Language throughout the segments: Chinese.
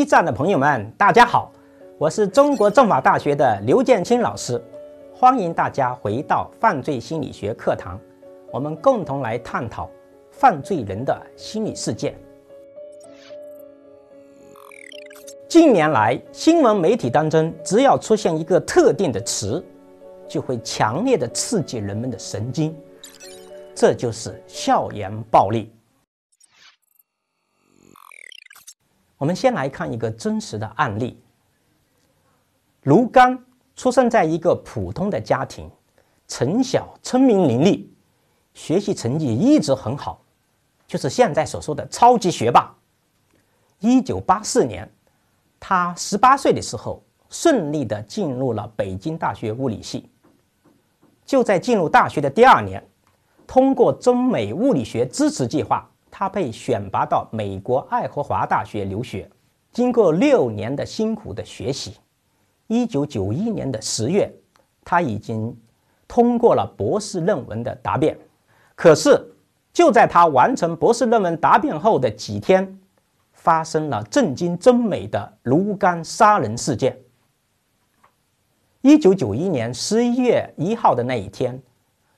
一战的朋友们，大家好，我是中国政法大学的刘建清老师，欢迎大家回到犯罪心理学课堂，我们共同来探讨犯罪人的心理世界。近年来，新闻媒体当中只要出现一个特定的词，就会强烈的刺激人们的神经，这就是校园暴力。我们先来看一个真实的案例。卢刚出生在一个普通的家庭，从小聪明伶俐，学习成绩一直很好，就是现在所说的超级学霸。一九八四年，他十八岁的时候，顺利的进入了北京大学物理系。就在进入大学的第二年，通过中美物理学支持计划。他被选拔到美国爱荷华大学留学，经过六年的辛苦的学习，一九九一年的十月，他已经通过了博士论文的答辩。可是，就在他完成博士论文答辩后的几天，发生了震惊中美的卢刚杀人事件。一九九一年十一月一号的那一天，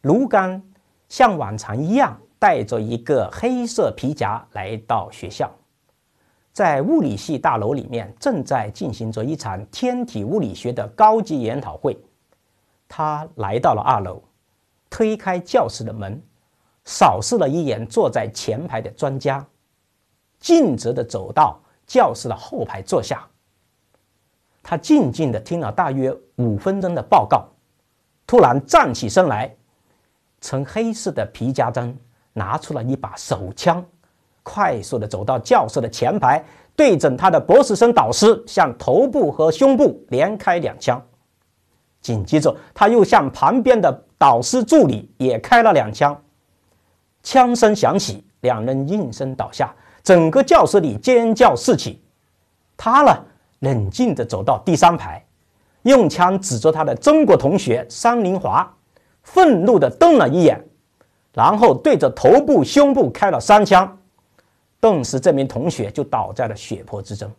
卢刚像往常一样。带着一个黑色皮夹来到学校，在物理系大楼里面正在进行着一场天体物理学的高级研讨会。他来到了二楼，推开教室的门，扫视了一眼坐在前排的专家，径直的走到教室的后排坐下。他静静的听了大约五分钟的报告，突然站起身来，从黑色的皮夹中。拿出了一把手枪，快速的走到教室的前排，对准他的博士生导师，向头部和胸部连开两枪。紧接着，他又向旁边的导师助理也开了两枪。枪声响起，两人应声倒下，整个教室里尖叫四起。他呢，冷静的走到第三排，用枪指着他的中国同学桑林华，愤怒的瞪了一眼。然后对着头部、胸部开了三枪，顿时这名同学就倒在了血泊之中。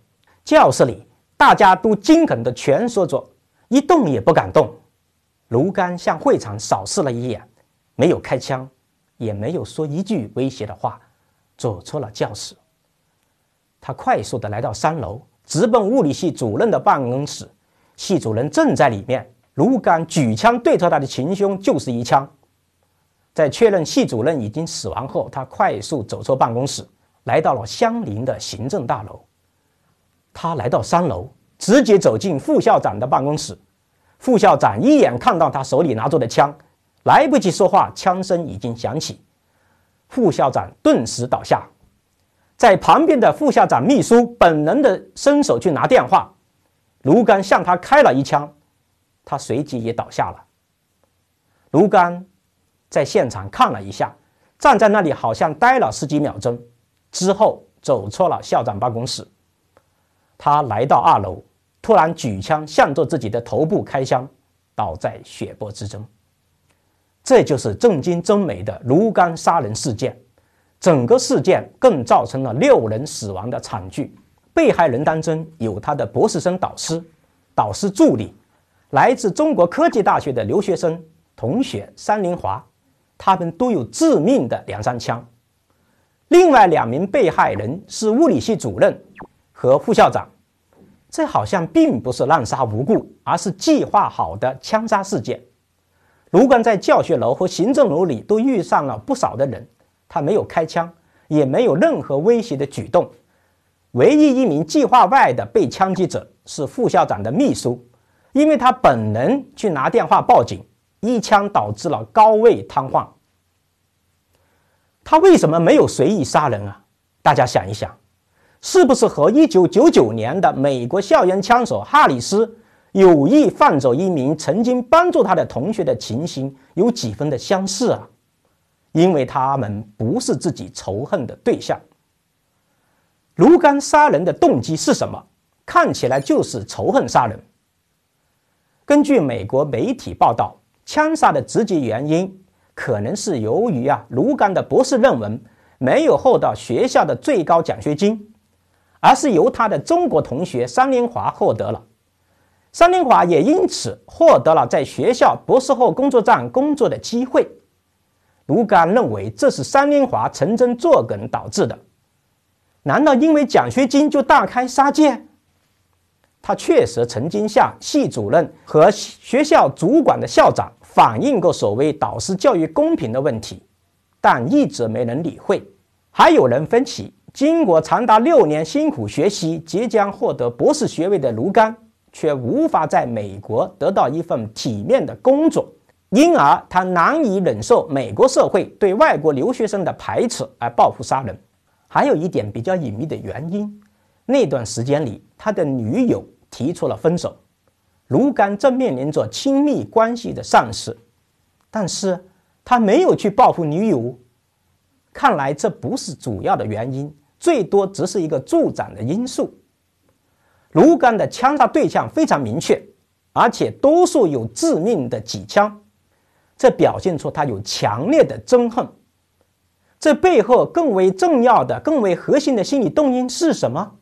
教室里，大家都惊恐地蜷缩着，一动也不敢动。卢刚向会场扫视了一眼，没有开枪，也没有说一句威胁的话，走出了教室。他快速地来到三楼，直奔物理系主任的办公室。系主任正在里面，卢刚举枪对着他的前胸就是一枪。在确认系主任已经死亡后，他快速走出办公室，来到了相邻的行政大楼。他来到三楼，直接走进副校长的办公室。副校长一眼看到他手里拿着的枪，来不及说话，枪声已经响起，副校长顿时倒下。在旁边的副校长秘书本能的伸手去拿电话，卢刚向他开了一枪，他随即也倒下了。卢刚。在现场看了一下，站在那里好像呆了十几秒钟，之后走错了校长办公室。他来到二楼，突然举枪向着自己的头部开枪，倒在血泊之中。这就是震惊中美的卢甘杀人事件，整个事件更造成了六人死亡的惨剧。被害人当中有他的博士生导师、导师助理，来自中国科技大学的留学生同学山林华。他们都有致命的两三枪，另外两名被害人是物理系主任和副校长，这好像并不是滥杀无辜，而是计划好的枪杀事件。卢刚在教学楼和行政楼里都遇上了不少的人，他没有开枪，也没有任何威胁的举动。唯一一名计划外的被枪击者是副校长的秘书，因为他本人去拿电话报警，一枪导致了高位瘫痪。他为什么没有随意杀人啊？大家想一想，是不是和一九九九年的美国校园枪手哈里斯有意放走一名曾经帮助他的同学的情形有几分的相似啊？因为他们不是自己仇恨的对象。卢甘杀人的动机是什么？看起来就是仇恨杀人。根据美国媒体报道，枪杀的直接原因。可能是由于啊，卢刚的博士论文没有获得学校的最高奖学金，而是由他的中国同学商连华获得了。商连华也因此获得了在学校博士后工作站工作的机会。卢刚认为这是商连华乘真作梗导致的。难道因为奖学金就大开杀戒？他确实曾经向系主任和学校主管的校长。反映过所谓导师教育公平的问题，但一直没人理会。还有人分析，经过长达六年辛苦学习，即将获得博士学位的卢刚，却无法在美国得到一份体面的工作，因而他难以忍受美国社会对外国留学生的排斥而报复杀人。还有一点比较隐秘的原因，那段时间里，他的女友提出了分手。卢甘正面临着亲密关系的丧失，但是他没有去报复女友，看来这不是主要的原因，最多只是一个助长的因素。卢甘的枪杀对象非常明确，而且多数有致命的几枪，这表现出他有强烈的憎恨。这背后更为重要的、更为核心的心理动因是什么？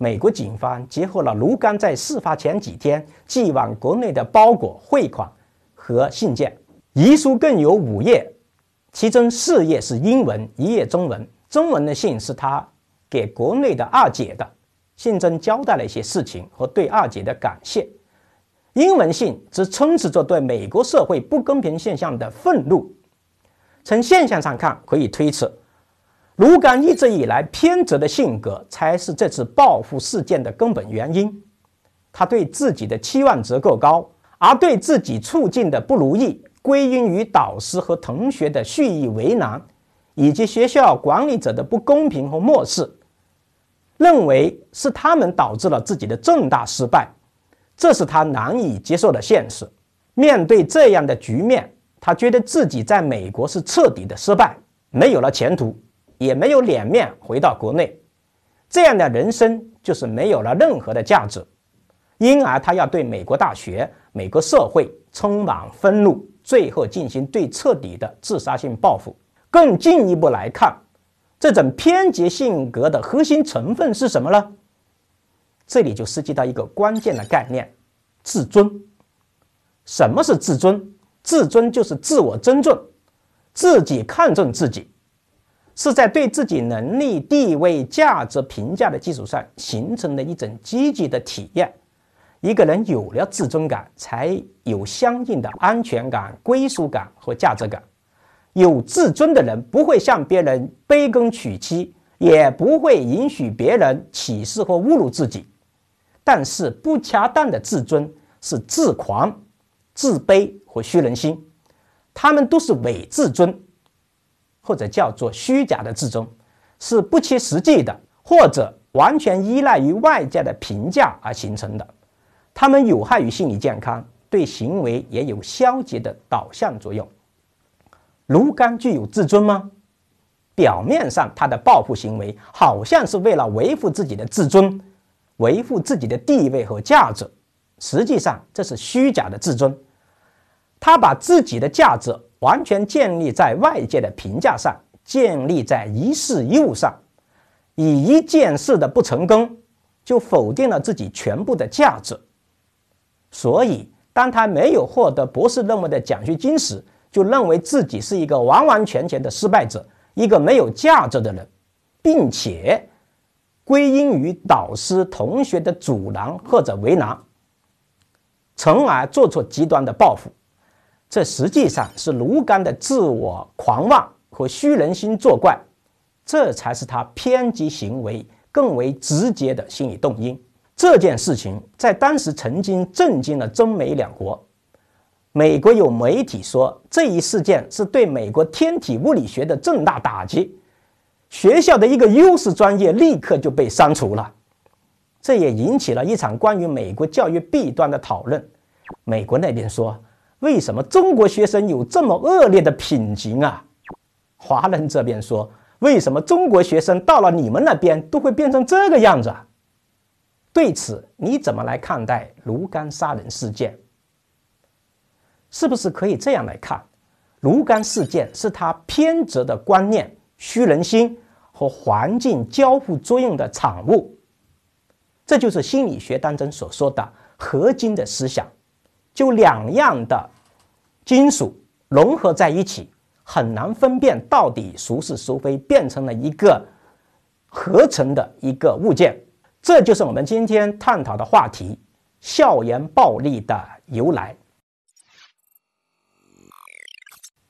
美国警方结合了卢刚在事发前几天寄往国内的包裹、汇款和信件，遗书共有五页，其中四页是英文，一页中文。中文的信是他给国内的二姐的，信中交代了一些事情和对二姐的感谢。英文信则充斥着对美国社会不公平现象的愤怒。从现象上看，可以推测。卢刚一直以来偏执的性格才是这次报复事件的根本原因。他对自己的期望值够高，而对自己处境的不如意归因于导师和同学的蓄意为难，以及学校管理者的不公平和漠视，认为是他们导致了自己的重大失败。这是他难以接受的现实。面对这样的局面，他觉得自己在美国是彻底的失败，没有了前途。也没有脸面回到国内，这样的人生就是没有了任何的价值，因而他要对美国大学、美国社会充满愤怒，最后进行最彻底的自杀性报复。更进一步来看，这种偏激性格的核心成分是什么呢？这里就涉及到一个关键的概念——自尊。什么是自尊？自尊就是自我尊重，自己看重自己。是在对自己能力、地位、价值评价的基础上形成的一种积极的体验。一个人有了自尊感，才有相应的安全感、归属感和价值感。有自尊的人不会向别人卑躬屈膝，也不会允许别人歧视或侮辱自己。但是，不恰当的自尊是自狂、自卑和虚荣心，他们都是伪自尊。或者叫做虚假的自尊，是不切实际的，或者完全依赖于外界的评价而形成的。他们有害于心理健康，对行为也有消极的导向作用。卢刚具有自尊吗？表面上他的报复行为好像是为了维护自己的自尊，维护自己的地位和价值，实际上这是虚假的自尊。他把自己的价值。完全建立在外界的评价上，建立在一事一物上，以一件事的不成功就否定了自己全部的价值。所以，当他没有获得博士论文的奖学金时，就认为自己是一个完完全全的失败者，一个没有价值的人，并且归因于导师、同学的阻拦或者为难，从而做出极端的报复。这实际上是卢刚的自我狂妄和虚荣心作怪，这才是他偏激行为更为直接的心理动因。这件事情在当时曾经震惊了中美两国。美国有媒体说，这一事件是对美国天体物理学的重大打击，学校的一个优势专业立刻就被删除了。这也引起了一场关于美国教育弊端的讨论。美国那边说。为什么中国学生有这么恶劣的品行啊？华人这边说，为什么中国学生到了你们那边都会变成这个样子？对此你怎么来看待卢甘杀人事件？是不是可以这样来看，卢甘事件是他偏执的观念、虚人心和环境交互作用的产物？这就是心理学当中所说的核心的思想。就两样的金属融合在一起，很难分辨到底孰是孰非，变成了一个合成的一个物件。这就是我们今天探讨的话题：校园暴力的由来。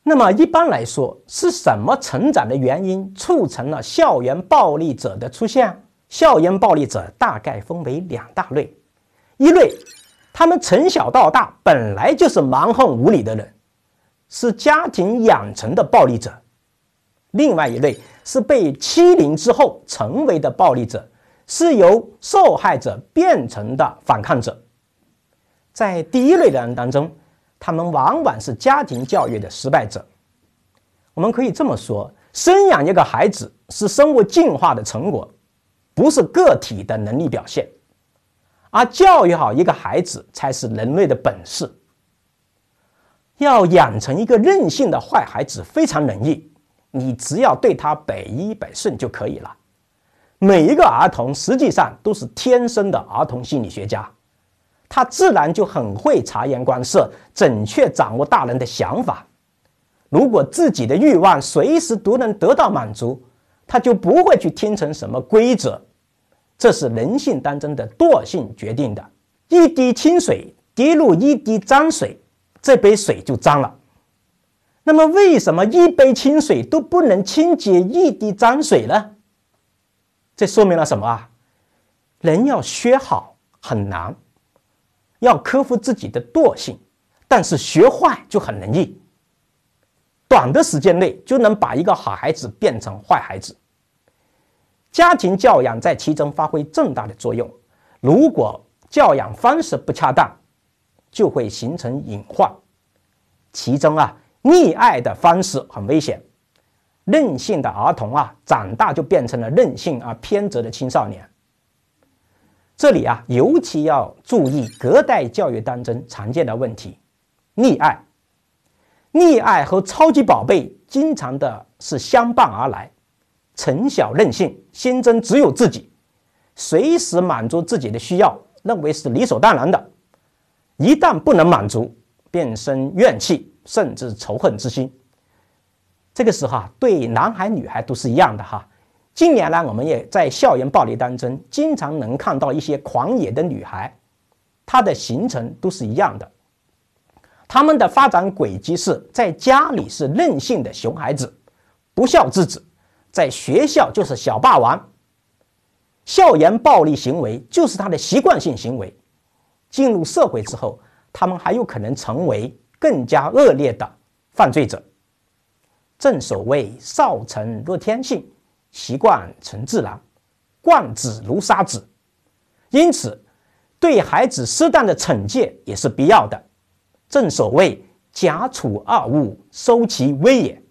那么，一般来说，是什么成长的原因促成了校园暴力者的出现？校园暴力者大概分为两大类，一类。他们从小到大本来就是蛮横无理的人，是家庭养成的暴力者。另外一类是被欺凌之后成为的暴力者，是由受害者变成的反抗者。在第一类的人当中，他们往往是家庭教育的失败者。我们可以这么说：生养一个孩子是生物进化的成果，不是个体的能力表现。而教育好一个孩子才是人类的本事。要养成一个任性的坏孩子非常容易，你只要对他百依百顺就可以了。每一个儿童实际上都是天生的儿童心理学家，他自然就很会察言观色，准确掌握大人的想法。如果自己的欲望随时都能得到满足，他就不会去听从什么规则。这是人性当中的惰性决定的。一滴清水滴入一滴脏水，这杯水就脏了。那么，为什么一杯清水都不能清洁一滴脏水呢？这说明了什么啊？人要学好很难，要克服自己的惰性，但是学坏就很容易。短的时间内就能把一个好孩子变成坏孩子。家庭教养在其中发挥重大的作用，如果教养方式不恰当，就会形成隐患。其中啊，溺爱的方式很危险，任性的儿童啊，长大就变成了任性而偏执的青少年。这里啊，尤其要注意隔代教育当中常见的问题——溺爱。溺爱和超级宝贝经常的是相伴而来。从小任性，心中只有自己，随时满足自己的需要，认为是理所当然的。一旦不能满足，便生怨气，甚至仇恨之心。这个时候啊，对男孩女孩都是一样的哈。近年来，我们也在校园暴力当中，经常能看到一些狂野的女孩，她的形成都是一样的。他们的发展轨迹是在家里是任性的熊孩子，不孝之子。在学校就是小霸王，校园暴力行为就是他的习惯性行为。进入社会之后，他们还有可能成为更加恶劣的犯罪者。正所谓“少成若天性，习惯成自然，惯子如杀子”。因此，对孩子适当的惩戒也是必要的。正所谓“假处二物，收其威也”。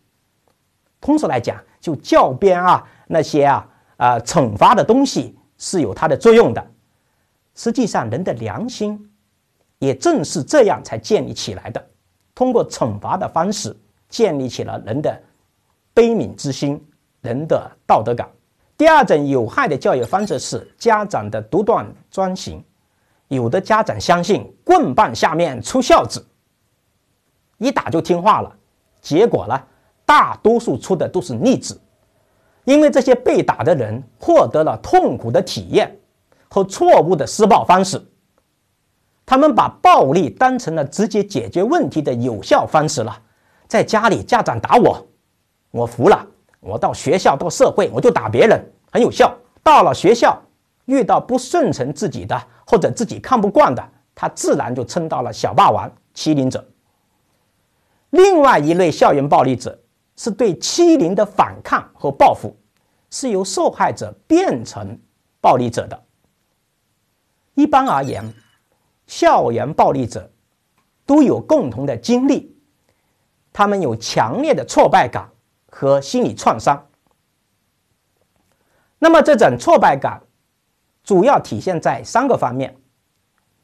通俗来讲，就教鞭啊，那些啊啊惩罚的东西是有它的作用的。实际上，人的良心也正是这样才建立起来的。通过惩罚的方式，建立起了人的悲悯之心，人的道德感。第二种有害的教育方式是家长的独断专行。有的家长相信棍棒下面出孝子，一打就听话了，结果呢？大多数出的都是逆子，因为这些被打的人获得了痛苦的体验和错误的施暴方式，他们把暴力当成了直接解决问题的有效方式了。在家里，家长打我，我服了；我到学校、到社会，我就打别人，很有效。到了学校，遇到不顺从自己的或者自己看不惯的，他自然就称到了小霸王、欺凌者。另外一类校园暴力者。是对欺凌的反抗和报复，是由受害者变成暴力者的。一般而言，校园暴力者都有共同的经历，他们有强烈的挫败感和心理创伤。那么，这种挫败感主要体现在三个方面：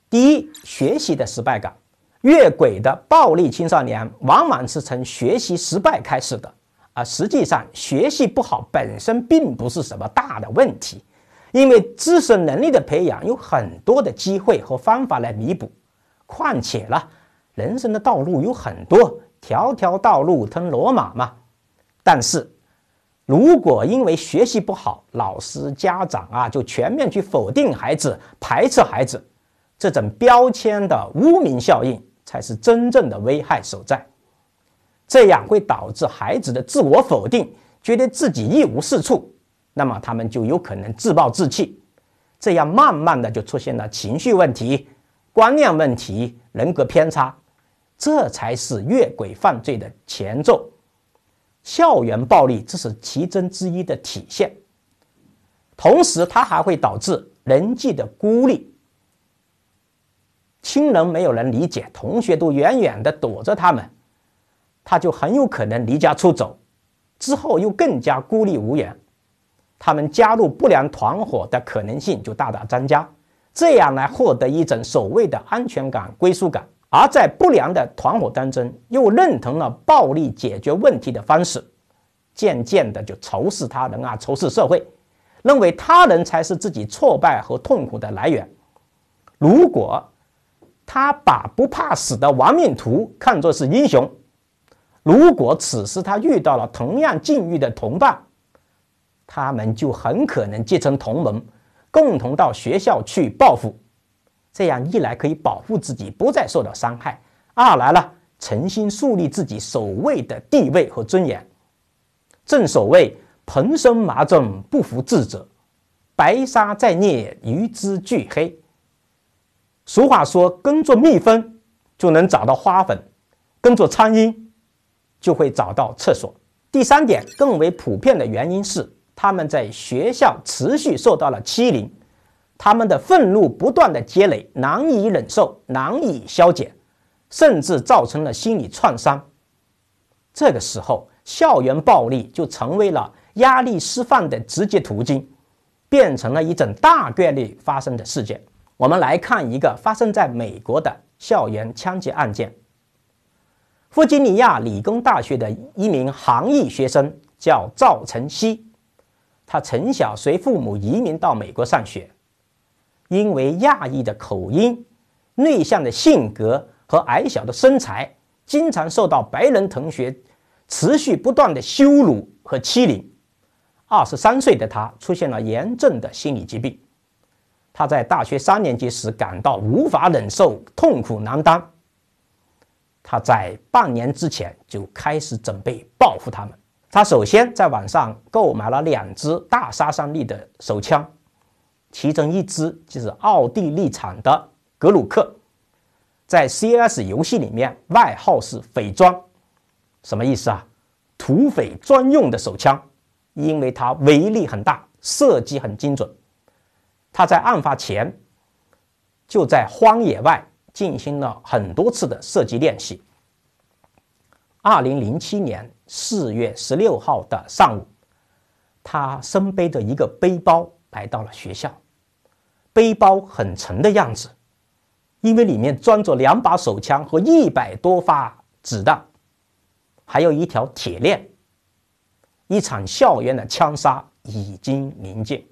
第一，学习的失败感。越轨的暴力青少年往往是从学习失败开始的，啊，实际上学习不好本身并不是什么大的问题，因为知识能力的培养有很多的机会和方法来弥补。况且呢，人生的道路有很多，条条道路通罗马嘛。但是，如果因为学习不好，老师、家长啊就全面去否定孩子、排斥孩子，这种标签的污名效应。才是真正的危害所在，这样会导致孩子的自我否定，觉得自己一无是处，那么他们就有可能自暴自弃，这样慢慢的就出现了情绪问题、观念问题、人格偏差，这才是越轨犯罪的前奏。校园暴力这是其中之一的体现，同时它还会导致人际的孤立。亲人没有人理解，同学都远远的躲着他们，他就很有可能离家出走，之后又更加孤立无援，他们加入不良团伙的可能性就大大增加，这样来获得一种所谓的安全感、归属感。而在不良的团伙当中，又认同了暴力解决问题的方式，渐渐的就仇视他人啊，仇视社会，认为他人才是自己挫败和痛苦的来源。如果，他把不怕死的亡命徒看作是英雄。如果此时他遇到了同样境遇的同伴，他们就很可能结成同盟，共同到学校去报复。这样一来，可以保护自己不再受到伤害；二来呢，诚心树立自己守卫的地位和尊严。正所谓“蓬生麻中，不服智者；白沙在涅，与之俱黑。”俗话说：“跟着蜜蜂就能找到花粉，跟着苍蝇就会找到厕所。”第三点更为普遍的原因是，他们在学校持续受到了欺凌，他们的愤怒不断的积累，难以忍受，难以消解，甚至造成了心理创伤。这个时候，校园暴力就成为了压力释放的直接途径，变成了一种大概率发生的事件。我们来看一个发生在美国的校园枪击案件。弗吉尼亚理工大学的一名韩裔学生叫赵晨曦，他从小随父母移民到美国上学，因为亚裔的口音、内向的性格和矮小的身材，经常受到白人同学持续不断的羞辱和欺凌。二十三岁的他出现了严重的心理疾病。他在大学三年级时感到无法忍受，痛苦难当。他在半年之前就开始准备报复他们。他首先在网上购买了两支大杀伤力的手枪，其中一支就是奥地利产的格鲁克，在 CS 游戏里面外号是“匪装”，什么意思啊？土匪专用的手枪，因为它威力很大，射击很精准。他在案发前就在荒野外进行了很多次的射击练习。二零零七年四月十六号的上午，他身背着一个背包来到了学校，背包很沉的样子，因为里面装着两把手枪和一百多发子弹，还有一条铁链。一场校园的枪杀已经临近。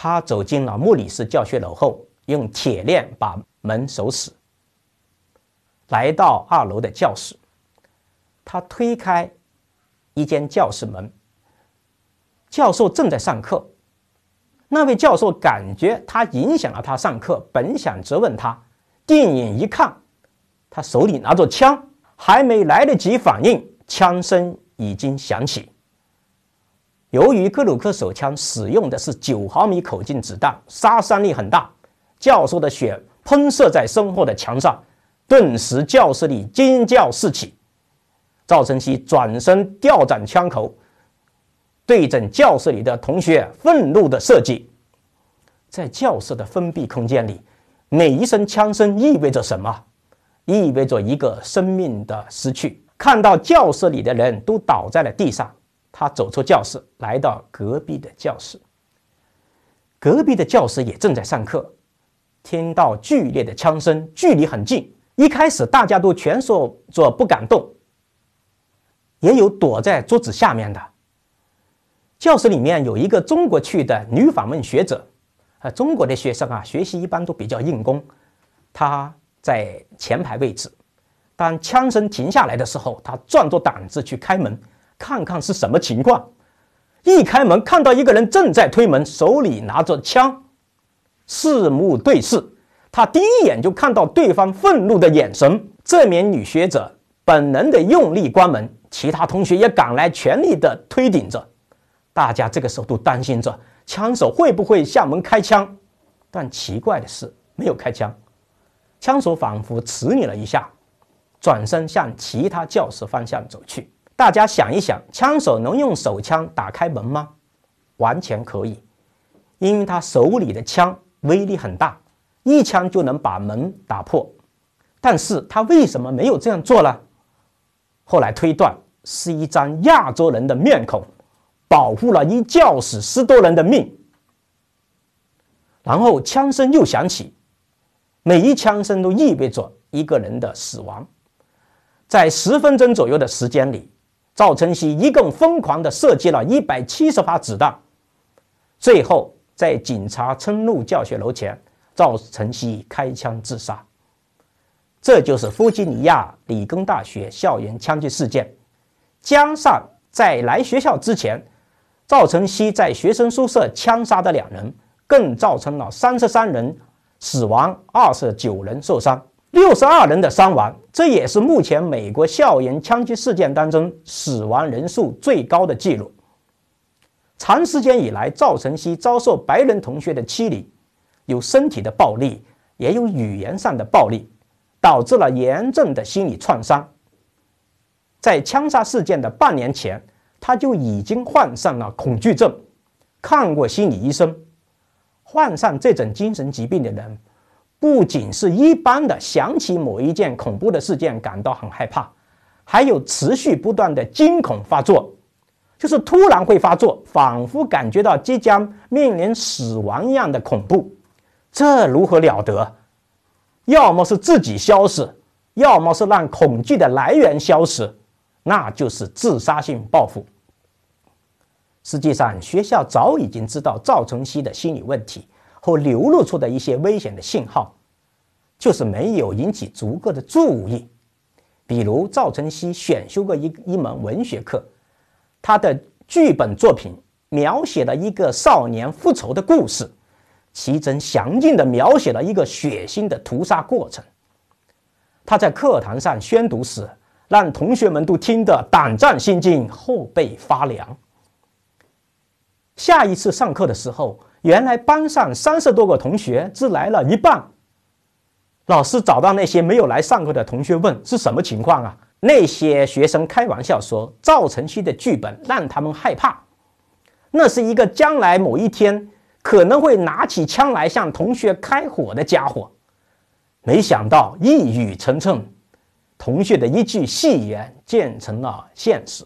他走进了穆里斯教学楼后，用铁链把门锁死。来到二楼的教室，他推开一间教室门。教授正在上课，那位教授感觉他影响了他上课，本想责问他，定眼一看，他手里拿着枪，还没来得及反应，枪声已经响起。由于克鲁克手枪使用的是九毫米口径子弹，杀伤力很大。教授的血喷射在身后的墙上，顿时教室里惊叫四起。赵晨曦转身调转枪口，对准教室里的同学，愤怒的射击。在教室的封闭空间里，每一声枪声意味着什么？意味着一个生命的失去。看到教室里的人都倒在了地上。他走出教室，来到隔壁的教室。隔壁的教室也正在上课，听到剧烈的枪声，距离很近。一开始大家都蜷缩着不敢动，也有躲在桌子下面的。教室里面有一个中国去的女访问学者，啊，中国的学生啊，学习一般都比较用功。她在前排位置。当枪声停下来的时候，她壮着胆子去开门。看看是什么情况，一开门看到一个人正在推门，手里拿着枪，四目对视。他第一眼就看到对方愤怒的眼神。这名女学者本能的用力关门，其他同学也赶来全力的推顶着。大家这个时候都担心着枪手会不会向门开枪，但奇怪的是没有开枪。枪手仿佛迟疑了一下，转身向其他教室方向走去。大家想一想，枪手能用手枪打开门吗？完全可以，因为他手里的枪威力很大，一枪就能把门打破。但是他为什么没有这样做呢？后来推断是一张亚洲人的面孔，保护了一教室十多人的命。然后枪声又响起，每一枪声都意味着一个人的死亡。在十分钟左右的时间里。赵晨熙一共疯狂地射击了一百七十发子弹，最后在警察村路教学楼前，赵晨熙开枪自杀。这就是弗吉尼亚理工大学校园枪击事件。加上在来学校之前，赵晨熙在学生宿舍枪杀的两人，更造成了三十三人死亡，二十九人受伤。六十二人的伤亡，这也是目前美国校园枪击事件当中死亡人数最高的记录。长时间以来，赵晨曦遭受白人同学的欺凌，有身体的暴力，也有语言上的暴力，导致了严重的心理创伤。在枪杀事件的半年前，他就已经患上了恐惧症，看过心理医生。患上这种精神疾病的人。不仅是一般的想起某一件恐怖的事件感到很害怕，还有持续不断的惊恐发作，就是突然会发作，仿佛感觉到即将面临死亡一样的恐怖，这如何了得？要么是自己消失，要么是让恐惧的来源消失，那就是自杀性报复。实际上，学校早已经知道赵成熙的心理问题。和流露出的一些危险的信号，就是没有引起足够的注意。比如赵晨曦选修过一一门文学课，他的剧本作品描写了一个少年复仇的故事，其中详尽的描写了一个血腥的屠杀过程。他在课堂上宣读时，让同学们都听得胆战心惊、后背发凉。下一次上课的时候。原来班上三十多个同学只来了一半。老师找到那些没有来上课的同学问：“是什么情况啊？”那些学生开玩笑说：“赵晨曦的剧本让他们害怕，那是一个将来某一天可能会拿起枪来向同学开火的家伙。”没想到一语成谶，同学的一句戏言建成了现实。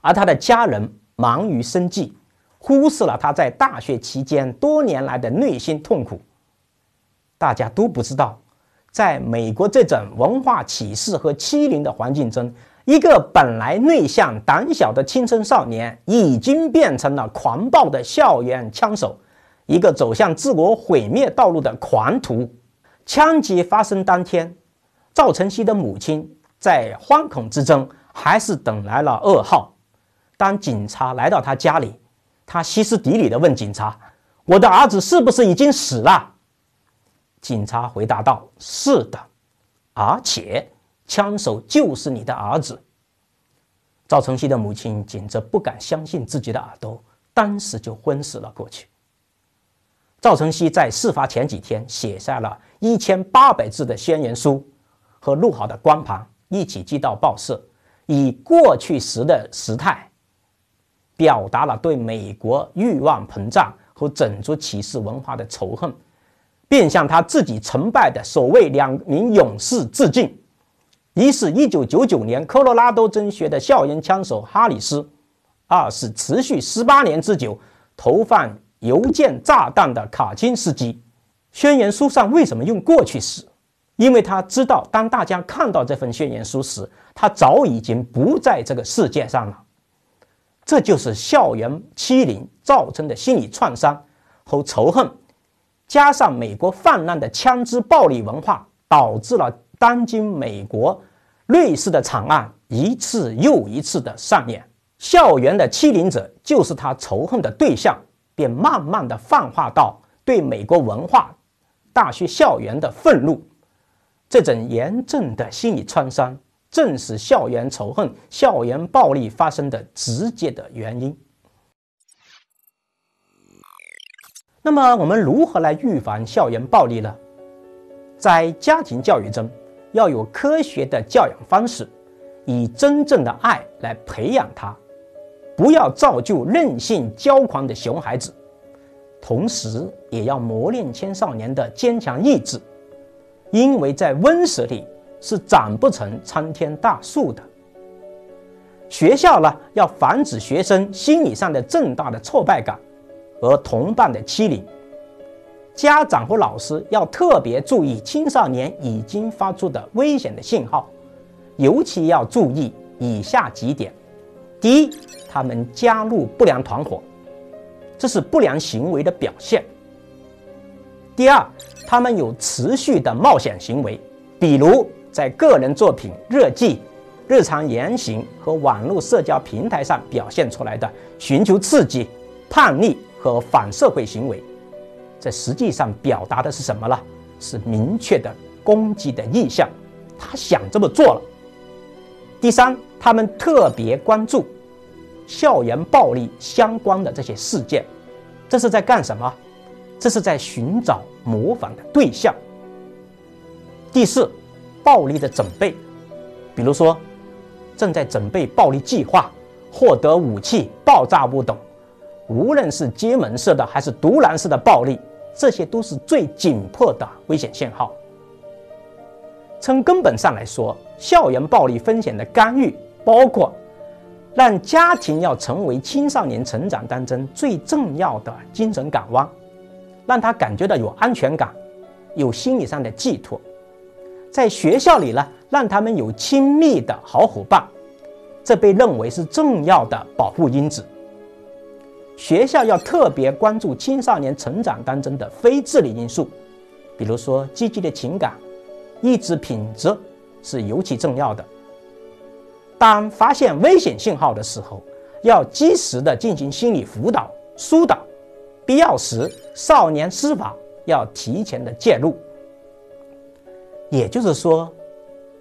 而他的家人忙于生计。忽视了他在大学期间多年来的内心痛苦。大家都不知道，在美国这种文化歧视和欺凌的环境中，一个本来内向胆小的青春少年，已经变成了狂暴的校园枪手，一个走向自我毁灭道路的狂徒。枪击发生当天，赵晨曦的母亲在惶恐之中，还是等来了噩耗。当警察来到他家里。他歇斯底里地问警察：“我的儿子是不是已经死了？”警察回答道：“是的，而且枪手就是你的儿子。”赵成熙的母亲简直不敢相信自己的耳朵，当时就昏死了过去。赵成熙在事发前几天写下了一千八百字的宣言书，和录好的光盘一起寄到报社，以过去时的时态。表达了对美国欲望膨胀和种族歧视文化的仇恨，并向他自己崇拜的所谓两名勇士致敬：一是1999年科罗拉多中学的校园枪手哈里斯，二是持续18年之久投放邮件炸弹的卡钦斯基。宣言书上为什么用过去时？因为他知道，当大家看到这份宣言书时，他早已经不在这个世界上了。这就是校园欺凌造成的心理创伤和仇恨，加上美国泛滥的枪支暴力文化，导致了当今美国类似的惨案一次又一次的上演。校园的欺凌者就是他仇恨的对象，便慢慢的泛化到对美国文化、大学校园的愤怒。这种严重的心理创伤。正是校园仇恨、校园暴力发生的直接的原因。那么，我们如何来预防校园暴力呢？在家庭教育中，要有科学的教养方式，以真正的爱来培养他，不要造就任性骄狂的熊孩子。同时，也要磨练青少年的坚强意志，因为在温室里。是长不成参天大树的。学校呢，要防止学生心理上的重大的挫败感和同伴的欺凌。家长和老师要特别注意青少年已经发出的危险的信号，尤其要注意以下几点：第一，他们加入不良团伙，这是不良行为的表现；第二，他们有持续的冒险行为，比如。在个人作品、日记、日常言行和网络社交平台上表现出来的寻求刺激、叛逆和反社会行为，这实际上表达的是什么呢？是明确的攻击的意向，他想这么做了。第三，他们特别关注校园暴力相关的这些事件，这是在干什么？这是在寻找模仿的对象。第四。暴力的准备，比如说正在准备暴力计划、获得武器、爆炸物等，无论是接门式的还是独狼式的暴力，这些都是最紧迫的危险信号。从根本上来说，校园暴力风险的干预包括让家庭要成为青少年成长当中最重要的精神港湾，让他感觉到有安全感、有心理上的寄托。在学校里呢，让他们有亲密的好伙伴，这被认为是重要的保护因子。学校要特别关注青少年成长当中的非智力因素，比如说积极的情感、意志品质是尤其重要的。当发现危险信号的时候，要及时的进行心理辅导疏导，必要时少年司法要提前的介入。也就是说，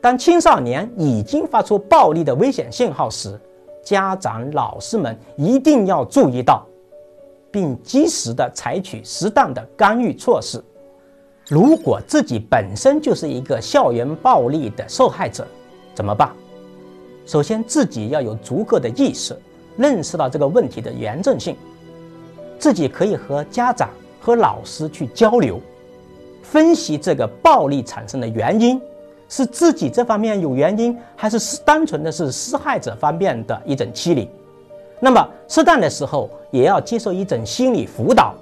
当青少年已经发出暴力的危险信号时，家长、老师们一定要注意到，并及时的采取适当的干预措施。如果自己本身就是一个校园暴力的受害者，怎么办？首先，自己要有足够的意识，认识到这个问题的严重性，自己可以和家长和老师去交流。分析这个暴力产生的原因，是自己这方面有原因，还是单纯的是施害者方面的一种欺凌？那么适当的时候也要接受一种心理辅导，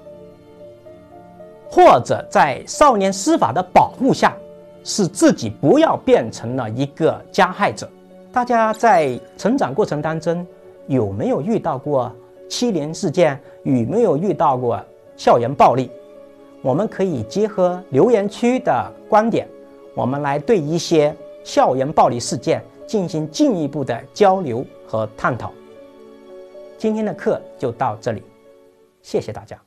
或者在少年司法的保护下，使自己不要变成了一个加害者。大家在成长过程当中有没有遇到过欺凌事件？有没有遇到过校园暴力？我们可以结合留言区的观点，我们来对一些校园暴力事件进行进一步的交流和探讨。今天的课就到这里，谢谢大家。